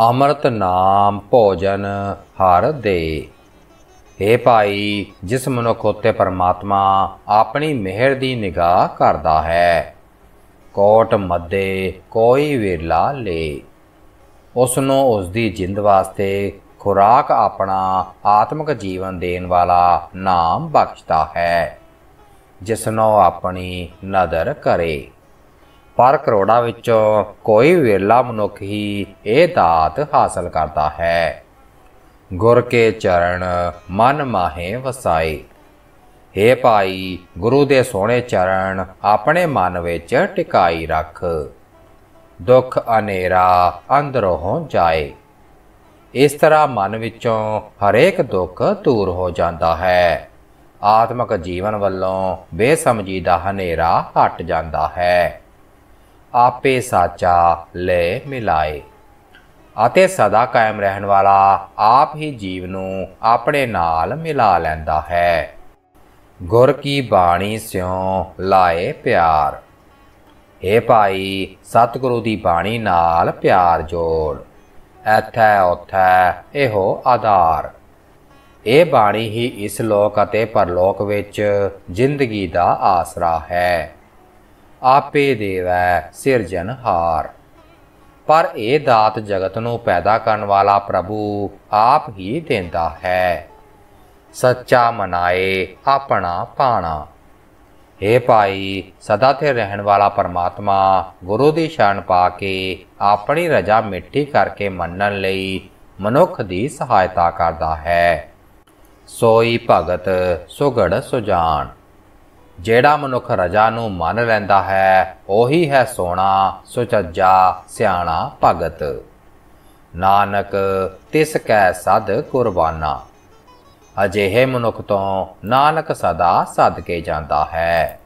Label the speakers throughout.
Speaker 1: ਅੰਮ੍ਰਿਤ ਨਾਮ ਭੋਜਨ ਹਰ ਦੇ हे ਭਾਈ ਜਿਸ ਮਨੁੱਖ ਉਤੇ ਪਰਮਾਤਮਾ ਆਪਣੀ ਮਿਹਰ ਦੀ ਨਿਗਾਹ ਕਰਦਾ ਹੈ ਕੋਟ ਮੱਦੇ ਕੋਈ ਵੇਲਾ ਲੈ ਉਸ ਨੂੰ ਉਸ ਦੀ ਜਿੰਦ ਵਾਸਤੇ ਖੁਰਾਕ ਆਪਣਾ ਆਤਮਿਕ ਜੀਵਨ ਦੇਣ ਵਾਲਾ ਨਾਮ ਬਖਸ਼ਦਾ ਹੈ ਜਿਸ ਨੂੰ ਆਪਣੀ ਨਦਰ ਕਰੇ ਪਰ ਕਰੋੜਾਂ ਵਿੱਚੋਂ ਕੋਈ ਵਿਰਲਾ ਮਨੁੱਖ ਹੀ ਇਹ ਦਾਤ ਹਾਸਲ ਕਰਦਾ ਹੈ ਗੁਰ ਕੇ ਚਰਨ ਮਨ ਮਾਹੇ ਵਸਾਏ हे ਭਾਈ ਗੁਰੂ ਦੇ ਸੋਹਣੇ ਚਰਨ ਆਪਣੇ ਮਨ ਵਿੱਚ ਟਿਕਾਈ ਰੱਖ ਦੁੱਖ ਅਨੇਰਾ ਅੰਦਰੋਂ ਜਾਏ ਇਸ ਤਰ੍ਹਾਂ ਮਨ ਵਿੱਚੋਂ ਹਰੇਕ ਦੁੱਖ ਦੂਰ ਹੋ ਜਾਂਦਾ ਹੈ ਆਤਮਿਕ ਜੀਵਨ ਵੱਲੋਂ ਬੇਸਮਝੀ ਦਾ ਹਨੇਰਾ ਹਟ ਜਾਂਦਾ ਹੈ ਆਪੇ ਸਾਚਾ ਲੈ ਮਿਲਾਏ ਅਤੇ ਸਦਾ ਕਾਇਮ ਰਹਿਣ ਵਾਲਾ ਆਪ ਹੀ ਜੀਵ ਨੂੰ ਆਪਣੇ ਨਾਲ ਮਿਲਾ ਲੈਂਦਾ ਹੈ ਗੁਰ ਕੀ ਬਾਣੀ ਸਿਉ ਲਾਏ ਪਿਆਰ اے ਭਾਈ ਸਤਿਗੁਰੂ ਦੀ ਬਾਣੀ ਨਾਲ ਪਿਆਰ ਜੋੜ ਐਥੈ ਉਥੈ ਇਹੋ ਆਧਾਰ ਇਹ ਬਾਣੀ ਹੀ ਇਸ ਲੋਕ ਅਤੇ ਪਰਲੋਕ ਵਿੱਚ ਜ਼ਿੰਦਗੀ ਦਾ ਆਸਰਾ ਹੈ ਆਪੇ ਦੇਵੈ ਸਿਰਜਨਹਾਰ ਪਰ ਇਹ ਦਾਤ ਜਗਤ ਨੂੰ ਪੈਦਾ ਕਰਨ ਵਾਲਾ ਪ੍ਰਭੂ ਆਪ ਹੀ ਦਿੰਦਾ ਹੈ ਸੱਚਾ ਮਨਾਏ ਆਪਣਾ ਪਾਣਾ हे ਭਾਈ ਸਦਾ ਤੇ ਰਹਿਣ ਵਾਲਾ ਪਰਮਾਤਮਾ ਗੁਰੂ ਦੀ ਸ਼ਰਨ ਪਾ ਕੇ ਆਪਣੀ ਰਜਾ ਮਿੱਟੀ ਕਰਕੇ ਮੰਨਣ ਲਈ ਮਨੁੱਖ ਦੀ ਸਹਾਇਤਾ ਕਰਦਾ ਹੈ ਸੋਈ ਭਗਤ ਸੁਗੜ ਸੁਜਾਨ ਜਿਹੜਾ ਮਨੁੱਖ ਰਜਾ ਨੂੰ ਮੰਨ ਲੈਂਦਾ ਹੈ ਉਹੀ ਹੈ ਸੋਣਾ ਸੁਚੱਜਾ ਸਿਆਣਾ ਭਗਤ ਨਾਨਕ ਤਿਸ ਕੈ ਸਦ ਕੁਰਬਾਨਾ ਅਜਿਹੇ ਮਨੁੱਖ ਤੋਂ ਨਾਨਕ ਸਦਾ ਸਦਕੇ ਜਾਂਦਾ ਹੈ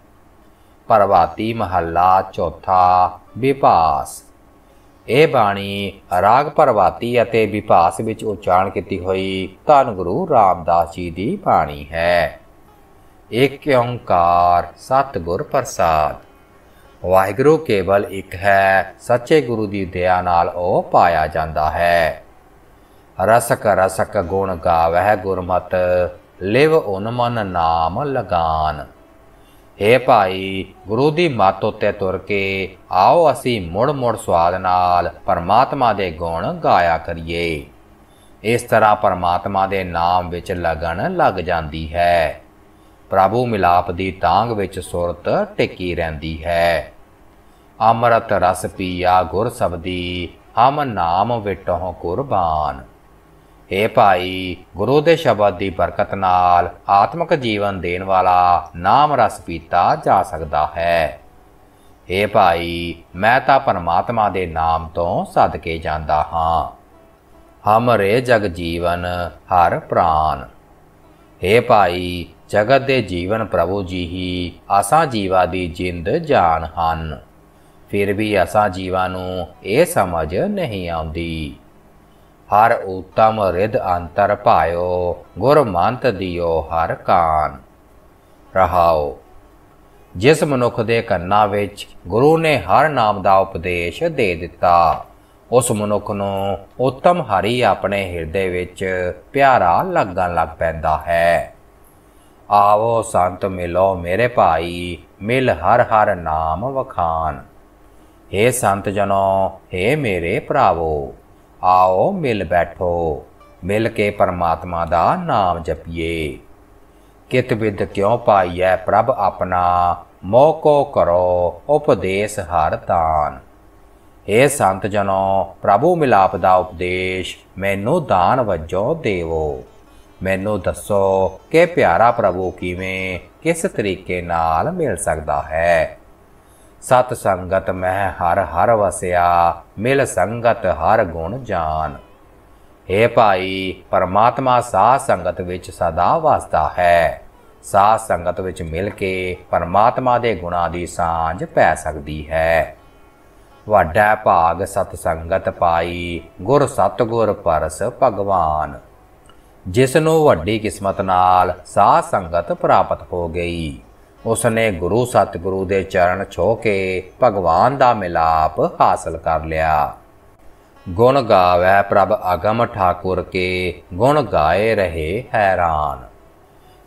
Speaker 1: ਪਰਵਾਤੀ ਮਹੱਲਾ ਚੌਥਾ ਵਿਪਾਸ ਇਹ ਬਾਣੀ ਰਾਗ ਪਰਵਾਤੀ ਅਤੇ ਵਿਪਾਸ ਵਿੱਚ ਉਚਾਰਨ ਕੀਤੀ ਹੋਈ ਧੰਗੁਰੂ ਰਾਮਦਾਸ ਜੀ ਦੀ ਬਾਣੀ ਹੈ ਏਕ ਓੰਕਾਰ ਸਤਿਗੁਰ ਪ੍ਰਸਾਦ ਵਾਹਿਗੁਰੂ ਕੇਵਲ ਇੱਕ ਹੈ ਸੱਚੇ ਗੁਰੂ ਦੀ ਦਇਆ ਨਾਲ ਉਹ ਪਾਇਆ ਜਾਂਦਾ ਹੈ ਰਸਕ ਰਸਕ ਗੁਣ ਗਾਵਹਿ ਗੁਰਮਤ ਲਿਵ ਓਨ ਮਨ ਨਾਮ ਲਗਾਨ हे ਭਾਈ ਗੁਰੂ ਦੀ ਮੱਤ ਉਤੇ ਤੁਰ ਕੇ ਆਓ ਅਸੀਂ ਮੁੜ ਮੁੜ ਸਵਾਦ ਨਾਲ ਪਰਮਾਤਮਾ ਦੇ ਗੁਣ ਗਾਇਆ ਕਰੀਏ ਇਸ ਤਰ੍ਹਾਂ ਪਰਮਾਤਮਾ ਦੇ ਨਾਮ ਵਿੱਚ ਲਗਨ ਲੱਗ ਜਾਂਦੀ ਹੈ ਪ੍ਰਭੂ ਮਿਲਾਪ ਦੀ ਤਾਂਗ ਵਿੱਚ ਸੁਰਤ ਟਿਕੀ ਰਹਿੰਦੀ ਹੈ ਅੰਮ੍ਰਿਤ ਰਸ ਪੀਆ ਗੁਰ ਸਬਦੀ ਹਮ ਨਾਮ ਵਿਟਹੁ ਕੁਰਬਾਨ ਏ ਭਾਈ ਗੁਰੂ ਦੇ ਸ਼ਬਦ ਦੀ ਬਰਕਤ ਨਾਲ ਆਤਮਿਕ ਜੀਵਨ ਦੇਣ ਵਾਲਾ ਨਾਮ ਰਸ ਪੀਤਾ ਜਾ ਸਕਦਾ ਹੈ ਏ ਭਾਈ ਮੈਂ ਤਾਂ ਪਰਮਾਤਮਾ ਦੇ ਨਾਮ ਤੋਂ ਸਦਕੇ ਜਾਂਦਾ ਹਾਂ ਹਮਰੇ ਜਗ ਜੀਵਨ ਹਰ ਪ੍ਰਾਨ हे ਭਾਈ ਜਗਤ ਦੇ ਜੀਵਨ ਪ੍ਰਭੂ ਜੀ ਹੀ ਆਸਾਂ ਜੀਵਾ ਦੀ ਜਿੰਦ ਜਾਨ ਹਨ ਫਿਰ ਵੀ ਆਸਾਂ ਜੀਵਾਂ ਨੂੰ ਇਹ ਸਮਝ ਨਹੀਂ ਆਉਂਦੀ ਹਰ ਉਤਮ ਰਿਦ ਅੰਤਰ ਭਾਇਓ ਗੁਰਮੰਤ ਦਿਓ ਹਰ ਕਾਨ ਰਹਾਓ ਜਿਸ ਮਨੁੱਖ ਦੇ ਕੰਨਾਂ ਵਿੱਚ ਗੁਰੂ ਨੇ ਹਰ ਨਾਮ ਦਾ ਉਪਦੇਸ਼ ਦੇ ਦਿੱਤਾ ਉਸ ਮਨੁੱਖ ਨੂੰ ਉਤਮ ਹਰੀ ਆਪਣੇ ਹਿਰਦੇ ਵਿੱਚ ਪਿਆਰਾ ਲੱਗਣ ਲੱਗ ਪੈਂਦਾ ਹੈ ਆਵੋ ਸੰਤ ਮਿਲੋ ਮੇਰੇ ਭਾਈ ਮਿਲ ਹਰ ਹਰ ਨਾਮ ਵਖਾਨ हे ਸੰਤ ਜਨੋ हे ਮੇਰੇ ਭਰਾਵੋ ਆਓ ਮਿਲ ਬੈਠੋ ਮਿਲ ਕੇ ਪਰਮਾਤਮਾ ਦਾ ਨਾਮ ਜਪੀਏ ਕਿਤ ਵਿਦ ਕਿਉ ਪਾਈਐ ਪ੍ਰਭ ਆਪਣਾ ਮੋਹ ਕੋ ਕਰੋ ਉਪਦੇਸ਼ ਹਰ ਤਾਨ हे ਸੰਤ ਜਨੋ ਪ੍ਰਭੂ ਮਿਲਾਪ ਦਾ ਉਪਦੇਸ਼ ਮੈਨੂੰ ਦਾਨ ਵਜੋਂ ਦੇਵੋ ਮੈਨੂੰ ਦੱਸੋ ਕਿ ਪਿਆਰਾ ਪ੍ਰਭੂ ਕਿਵੇਂ ਕਿਸ ਤਰੀਕੇ ਨਾਲ ਮਿਲ ਸਕਦਾ ਹੈ ਸਤ ਸੰਗਤ ਮੈਂ ਹਰ ਹਰ ਵਸਿਆ ਮਿਲ ਸੰਗਤ ਹਰ ਗੁਣ ਜਾਨ ਏ ਭਾਈ ਪਰਮਾਤਮਾ ਸਾਧ ਸੰਗਤ ਵਿੱਚ ਸਦਾ ਵਸਦਾ ਹੈ ਸਾਧ ਸੰਗਤ ਵਿੱਚ ਮਿਲ ਕੇ ਪਰਮਾਤਮਾ ਦੇ ਗੁਣਾ ਦੀ ਸਾਂਝ ਪੈ ਸਕਦੀ ਹੈ ਵੱਡਾ ਭਾਗ ਸਤ ਸੰਗਤ ਪਾਈ ਗੁਰ ਸਤ ਗੁਰ ਪਰਸ ਭਗਵਾਨ ਜਿਸ ਨੂੰ ਵੱਡੀ ਕਿਸਮਤ ਨਾਲ ਸਾਧ ਸੰਗਤ ਪ੍ਰਾਪਤ ਹੋ ਗਈ ਉਸ ਨੇ ਗੁਰੂ ਸਤਿਗੁਰੂ ਦੇ ਚਰਨ ਛੋ ਕੇ ਭਗਵਾਨ ਦਾ ਮਿਲਾਪ ਹਾਸਲ ਕਰ ਲਿਆ ਗੁਣ ਗਾਵੇ ਪ੍ਰਭ ਅਗਮ ਠਾਕੁਰ ਕੇ ਗੁਣ ਗਾਏ ਰਹੇ ਹੈਰਾਨ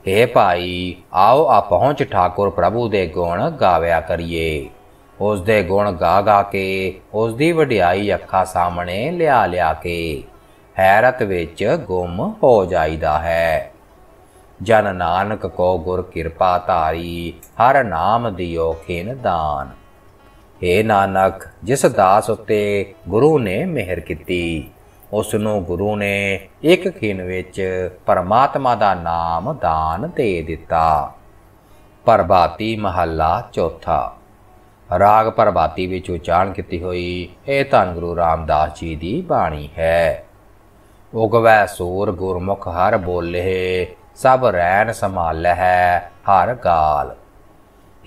Speaker 1: हे ਭਾਈ ਆਓ ਆ ਪਹੁੰਚ ਠਾਕੁਰ ਪ੍ਰਭੂ ਦੇ ਗੁਣ ਗਾਵਿਆ ਕਰੀਏ ਉਸ ਦੇ ਗੁਣ ਗਾ ਗਾ ਕੇ ਉਸ ਦੀ ਵਡਿਆਈ ਅੱਖਾਂ ਸਾਹਮਣੇ ਲਿਆ ਲਿਆ ਕੇ ਹੈਰਤ ਵਿੱਚ ਗੁੰਮ ਹੋ ਜਾਈਦਾ ਹੈ ਜਨ ਨਾਨਕ ਕੋ ਗੁਰ ਕਿਰਪਾ ਧਾਰੀ ਹਰ ਨਾਮ ਦਿਓ ਖੇਨ ਦਾਨ ਏ ਨਾਨਕ ਜਿਸ ਦਾਸ ਉਤੇ ਗੁਰੂ ਨੇ ਮਿਹਰ ਕੀਤੀ ਉਸ ਨੂੰ ਗੁਰੂ ਨੇ ਇੱਕ ਖੇਨ ਵਿੱਚ ਪਰਮਾਤਮਾ ਦਾ ਨਾਮ ਦਾਨ ਦੇ ਦਿੱਤਾ ਪਰਬਾਤੀ ਮਹੱਲਾ ਚੌਥਾ ਰਾਗ ਪਰਬਾਤੀ ਵਿੱਚ ਉਚਾਰਨ ਕੀਤੀ ਹੋਈ ਇਹ ਧੰਨ ਗੁਰੂ ਰਾਮਦਾਸ ਜੀ ਦੀ ਬਾਣੀ ਹੈ ਉਗਵੈ ਸੂਰ ਗੁਰਮੁਖ ਹਰ ਬੋਲੇ ਸਭ ਰੈਨ ਸੰਭਾਲੈ ਹੈ ਹਰ ਗਾਲ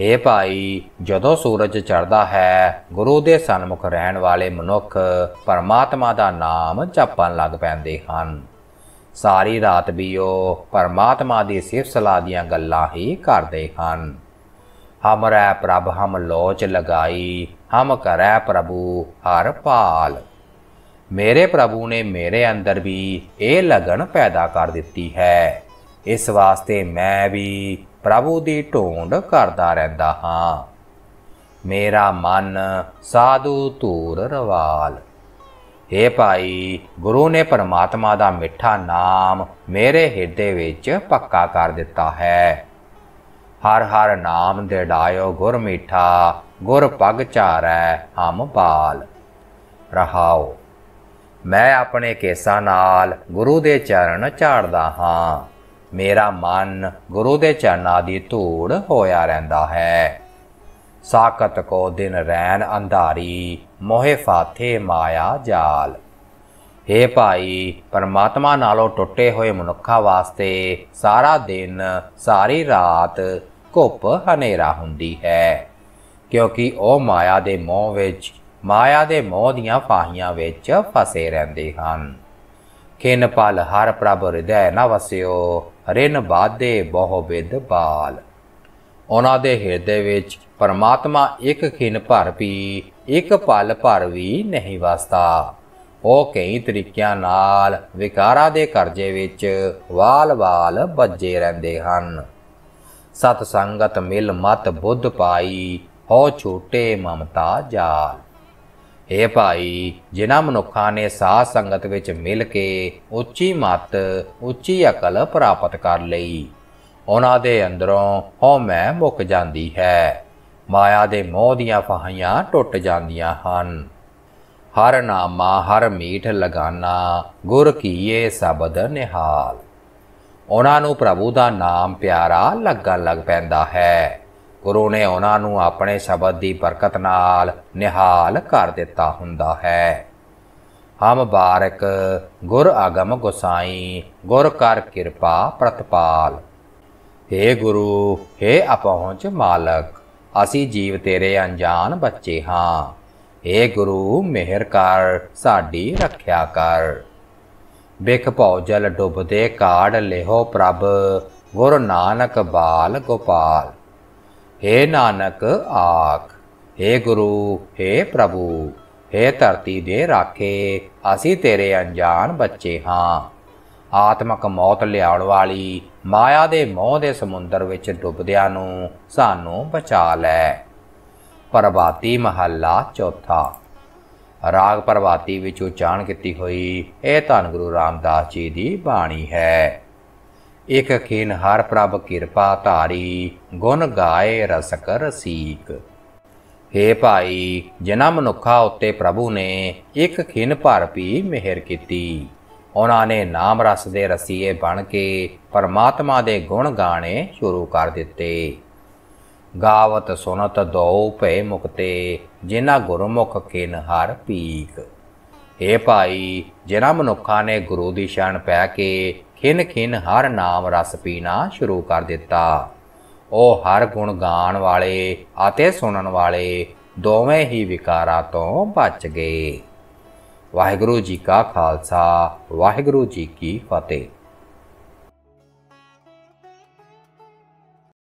Speaker 1: हे ਭਾਈ ਜਦੋਂ ਸੂਰਜ ਚੜਦਾ ਹੈ ਗੁਰੂ ਦੇ ਸਨਮੁਖ ਰਹਿਣ ਵਾਲੇ ਮਨੁੱਖ ਪਰਮਾਤਮਾ ਦਾ ਨਾਮ ਜਪਣ ਲੱਗ ਪੈਂਦੇ ਹਨ ਸਾਰੀ ਰਾਤ ਵੀ ਉਹ ਪਰਮਾਤਮਾ ਦੀ ਸਿਫਤ ਸਲਾਹ ਦੀਆਂ ਗੱਲਾਂ ਹੀ ਕਰਦੇ ਹਨ ਹਮਰੇ ਪ੍ਰਭ ਹਮ ਲੋਚ ਲਗਾਈ ਹਮ ਕਰੈ ਪ੍ਰਭੂ ਹਰ ਪਾਲ ਮੇਰੇ ਪ੍ਰਭੂ ਨੇ ਮੇਰੇ ਅੰਦਰ ਵੀ ਇਹ ਲਗਨ ਪੈਦਾ ਕਰ ਦਿੱਤੀ ਹੈ ਇਸ ਵਾਸਤੇ ਮੈਂ ਵੀ ਪ੍ਰਭੂ ਦੀ ਢੋਂਡ ਕਰਦਾ ਰਹਿੰਦਾ ਹਾਂ ਮੇਰਾ ਮਨ ਸਾਧੂ ਧੂਰ ਰਵਾਲ اے ਭਾਈ ਗੁਰੂ ਨੇ ਪਰਮਾਤਮਾ ਦਾ ਮਿੱਠਾ ਨਾਮ ਮੇਰੇ ਹਿਰਦੇ ਵਿੱਚ ਪੱਕਾ ਕਰ ਦਿੱਤਾ ਹੈ ਹਰ ਹਰ ਨਾਮ ਦੇ ਡਾਇਓ ਗੁਰ ਮਿੱਠਾ ਗੁਰ ਪਗ ਚਾਰੈ ਹਮ ਬਾਲ ਰਹਾਓ ਮੈਂ ਆਪਣੇ ਕੇਸਾਂ ਨਾਲ ਗੁਰੂ ਦੇ ਚਰਨ ਝਾੜਦਾ ਹਾਂ ਮੇਰਾ ਮਨ ਗੁਰੂ ਦੇ ਚਰਨਾਂ ਦੀ ਧੂੜ ਹੋਇਆ ਰਹਿੰਦਾ ਹੈ ਸਾਕਤ ਕੋ ਦਿਨ ਰੈਨ ਅੰਧਾਰੀ ਮੋਹਿ ਫਾਥੇ ਮਾਇਆ ਜਾਲ हे ਭਾਈ ਪਰਮਾਤਮਾ ਨਾਲੋਂ ਟੁੱਟੇ ਹੋਏ ਮਨੁੱਖਾ ਵਾਸਤੇ ਸਾਰਾ ਦਿਨ ਸਾਰੀ ਰਾਤ ਘੁੱਪ ਹਨੇਰਾ ਹੁੰਦੀ ਹੈ ਕਿਉਂਕਿ ਉਹ ਮਾਇਆ ਦੇ ਮੋਹ ਵਿੱਚ ਮਾਇਆ ਦੇ ਮੋਹ ਦੀਆਂ ਫਾਹੀਆਂ ਵਿੱਚ ਫਸੇ ਰਹਿੰਦੇ ਹਨ ਕਿਨ ਪਲ ਹਰ ਪ੍ਰਭ ਹਿਰਦੈ ਨਾ ਵਸਿਓ ਰਿਨ ਬਾਦੇ ਬਹੁ ਬਿਦ ਬਾਲ ਉਹਨਾਂ ਦੇ ਹਿਰਦੇ ਵਿੱਚ ਪਰਮਾਤਮਾ ਇੱਕ ਖਿਨ ਭਰ ਵੀ ਇੱਕ ਪਲ ਭਰ ਵੀ ਨਹੀਂ ਵਸਦਾ ਉਹ ਕਈ ਤਰੀਕਿਆਂ ਨਾਲ ਵਿਕਾਰਾਂ ਦੇ ਕਰਜ਼ੇ ਵਿੱਚ ਵਾਲ-ਵਾਲ ਵੱਜੇ ਰਹਿੰਦੇ ਹਨ ਸਤ ਸੰਗਤ ਮਿਲ ਮਤ ਬੁੱਧ ਪਾਈ ਹੋ ਛੋਟੇ ਮਮਤਾ ਜਾਲ हे ਭਾਈ ਜਿਨ੍ਹਾਂ ਮਨੁੱਖਾਂ ਨੇ ਸਾਧ ਸੰਗਤ ਵਿੱਚ ਮਿਲ ਕੇ ਉੱਚੀ ਮਤ ਉੱਚੀ ਅਕਲ ਪ੍ਰਾਪਤ ਕਰ ਲਈ ਉਹਨਾਂ ਦੇ ਅੰਦਰੋਂ ਹਉਮੈ ਮੁੱਕ ਜਾਂਦੀ ਹੈ ਮਾਇਆ ਦੇ ਮੋਹ ਦੀਆਂ ਫਹਾਈਆਂ ਟੁੱਟ ਜਾਂਦੀਆਂ ਹਨ ਹਰ ਨਾਮਾ ਹਰ ਮੀਠ ਲਗਾਨਾ ਗੁਰ ਕੀਏ ਸਬਦ ਨਿਹਾਲ ਉਹਨਾਂ ਨੂੰ ਪ੍ਰਭੂ ਦਾ ਨਾਮ ਪਿਆਰਾ ਲੱਗਣ ਲੱਗ ਪੈਂਦਾ ਹੈ ਗੁਰੂ ਨੇ ਉਹਨਾਂ ਨੂੰ ਆਪਣੇ ਸ਼ਬਦ ਦੀ ਬਰਕਤ ਨਾਲ ਨਿਹਾਲ ਕਰ ਦਿੱਤਾ ਹੁੰਦਾ ਹੈ ਹਮ ਬਾਰਕ ਗੁਰ ਆਗਮ ਗੁਸਾਈ ਗੁਰ ਕਰ ਕਿਰਪਾ ਪ੍ਰਤਪਾਲ हे ਗੁਰੂ हे ਅਪਹੁੰਚ ਮਾਲਕ ਅਸੀਂ ਜੀਵ ਤੇਰੇ ਅਣਜਾਨ ਬੱਚੇ ਹਾਂ हे ਗੁਰੂ ਮਿਹਰ ਕਰ ਸਾਡੀ ਰੱਖਿਆ ਕਰ ਬਿਖ ਭੌਜਲ ਡੁੱਬਦੇ ਕਾੜ ਲਿਹੋ ਪ੍ਰਭ ਗੁਰ ਨਾਨਕ ਬਾਲ ਗੋਪਾਲ ਹੇ ਨਾਨਕ ਆਖ ਹੇ ਗੁਰੂ ਹੇ ਪ੍ਰਭੂ ਹੇ ਧਰਤੀ ਦੇ ਰਾਖੇ ਅਸੀਂ ਤੇਰੇ ਅਣਜਾਣ ਬੱਚੇ ਹਾਂ ਆਤਮਕ ਮੌਤ ਲਿਆਉਣ ਵਾਲੀ ਮਾਇਆ ਦੇ ਮੋਹ ਦੇ ਸਮੁੰਦਰ ਵਿੱਚ ਡੁੱਬਦਿਆਂ ਨੂੰ ਸਾਨੂੰ ਬਚਾ ਲੈ ਪ੍ਰਭਾਤੀ ਮਹੱਲਾ ਚੌਥਾ ਰਾਗ ਪ੍ਰਭਾਤੀ ਵਿੱਚ ਉਚਾਰਨ ਕੀਤੀ ਹੋਈ ਇਹ ਧੰਨ ਗੁਰੂ ਰਾਮਦਾਸ ਜੀ ਦੀ ਬਾਣੀ ਹੈ ਇਕ ਕੀਨ ਹਰ ਪ੍ਰਭ ਕਿਰਪਾ ਧਾਰੀ ਗੁਣ ਗਾਏ ਰਸ ਕਰ ਸੀਕ ਹੇ ਭਾਈ ਜਿਨਾ ਮਨੁੱਖਾ ਉੱਤੇ ਪ੍ਰਭੂ ਨੇ ਇੱਕ ਖਿਨ ਭਰ ਵੀ ਮਿਹਰ ਕੀਤੀ ਉਹਨਾਂ ਨੇ ਨਾਮ ਰਸ ਦੇ ਰਸੀਏ ਬਣ ਕੇ ਪਰਮਾਤਮਾ ਦੇ ਗੁਣ ਗਾਣੇ ਸ਼ੁਰੂ ਕਰ ਦਿੱਤੇ ਗਾਵਤ ਸੁਨਤ ਦੋ ਭੈ ਮੁਕਤੇ ਜਿਨ੍ਹਾਂ ਗੁਰਮੁਖ ਕਿਨ ਹਰ ਪੀਕ ਏ ਭਾਈ ਜਿਨ੍ਹਾਂ ਮਨੁੱਖਾਂ ਨੇ ਗੁਰੂ ਦੀ ਸ਼ਰਨ ਪੈ ਕੇ ਖਿਨ ਖਿਨ ਹਰ ਨਾਮ ਰਸ ਪੀਣਾ ਸ਼ੁਰੂ ਕਰ ਦਿੱਤਾ ਉਹ ਹਰ ਗੁਣ ਗਾਣ ਵਾਲੇ ਅਤੇ ਸੁਣਨ ਵਾਲੇ ਦੋਵੇਂ ਹੀ ਵਿਕਾਰਾਂ ਤੋਂ ਬਚ ਗਏ ਵਾਹਿਗੁਰੂ ਜੀ ਕਾ ਖਾਲਸਾ ਵਾਹਿਗੁਰੂ ਜੀ ਕੀ ਫਤਿਹ